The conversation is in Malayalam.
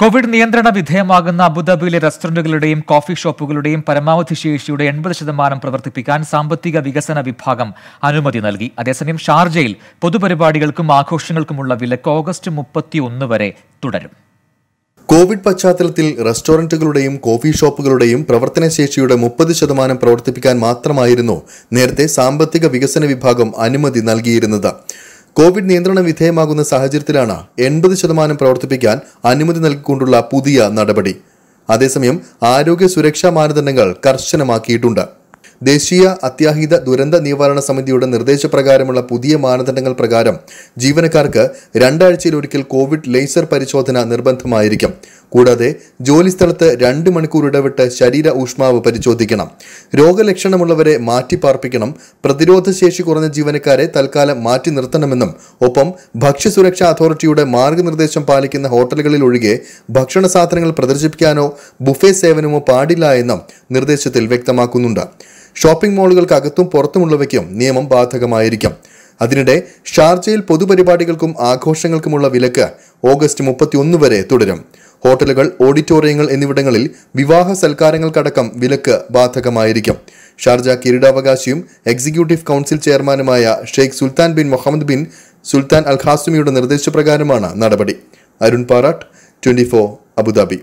കോവിഡ് നിയന്ത്രണ വിധേയമാകുന്ന അബുദാബിയിലെ റെസ്റ്റോറന്റുകളുടെയും കോഫി ഷോപ്പുകളുടെയും പരമാവധി ശേഷിയുടെ എൺപത് ശതമാനം പ്രവർത്തിപ്പിക്കാൻ സാമ്പത്തിക വികസന വിഭാഗം അനുമതി നൽകി അതേസമയം ഷാർജയിൽ പൊതുപരിപാടികൾക്കും ആഘോഷങ്ങൾക്കുമുള്ള വിലക്ക് ഓഗസ്റ്റ് മുപ്പത്തിയൊന്ന് വരെ തുടരും കോവിഡ് പശ്ചാത്തലത്തിൽ റെസ്റ്റോറന്റുകളുടെയും കോഫി ഷോപ്പുകളുടെയും പ്രവർത്തനശേഷിയുടെ മുപ്പത് ശതമാനം പ്രവർത്തിപ്പിക്കാൻ മാത്രമായിരുന്നു നേരത്തെ സാമ്പത്തിക വികസന വിഭാഗം അനുമതി നൽകിയിരുന്നത് കോവിഡ് നിയന്ത്രണ വിധേയമാകുന്ന സാഹചര്യത്തിലാണ് എൺപത് ശതമാനം പ്രവർത്തിപ്പിക്കാൻ അനുമതി നൽകിക്കൊണ്ടുള്ള പുതിയ നടപടി അതേസമയം ആരോഗ്യ സുരക്ഷാ മാനദണ്ഡങ്ങൾ കർശനമാക്കിയിട്ടുണ്ട് ദേശീയ അത്യാഹിത ദുരന്ത നിവാരണ സമിതിയുടെ നിർദ്ദേശപ്രകാരമുള്ള പുതിയ മാനദണ്ഡങ്ങൾ പ്രകാരം ജീവനക്കാർക്ക് രണ്ടാഴ്ചയിലൊരിക്കൽ കോവിഡ് ലേസർ പരിശോധന നിർബന്ധമായിരിക്കും കൂടാതെ ജോലിസ്ഥലത്ത് രണ്ട് മണിക്കൂർ ഇടവിട്ട് ശരീര ഊഷ്മാവ് പരിശോധിക്കണം രോഗലക്ഷണമുള്ളവരെ മാറ്റിപ്പാർപ്പിക്കണം പ്രതിരോധശേഷി കുറഞ്ഞ ജീവനക്കാരെ തൽക്കാലം മാറ്റി നിർത്തണമെന്നും ഒപ്പം ഭക്ഷ്യസുരക്ഷാ അതോറിറ്റിയുടെ മാർഗനിർദ്ദേശം പാലിക്കുന്ന ഹോട്ടലുകളിൽ ഒഴികെ ഭക്ഷണ സാധനങ്ങൾ പ്രദർശിപ്പിക്കാനോ ബുഫേ സേവനമോ പാടില്ല എന്നും നിർദ്ദേശത്തിൽ വ്യക്തമാക്കുന്നുണ്ട് ഷോപ്പിംഗ് മാളുകൾക്കകത്തും പുറത്തുമുള്ളവയ്ക്കും നിയമം ബാധകമായിരിക്കും അതിനിടെ ഷാർജയിൽ പൊതുപരിപാടികൾക്കും ആഘോഷങ്ങൾക്കുമുള്ള വിലക്ക് ഓഗസ്റ്റ് മുപ്പത്തിയൊന്ന് വരെ തുടരും ഹോട്ടലുകൾ ഓഡിറ്റോറിയങ്ങൾ എന്നിവിടങ്ങളിൽ വിവാഹ സൽക്കാരങ്ങൾക്കടക്കം വിലക്ക് ബാധകമായിരിക്കും ഷാർജ കിരീടാവകാശിയും എക്സിക്യൂട്ടീവ് കൗൺസിൽ ചെയർമാനുമായ Sheikh Sultan bin Muhammad bin Sultan Al ഖാസുമിയുടെ നിർദ്ദേശപ്രകാരമാണ് നടപടി അരുൺ പാറാട്ട് ട്വന്റി അബുദാബി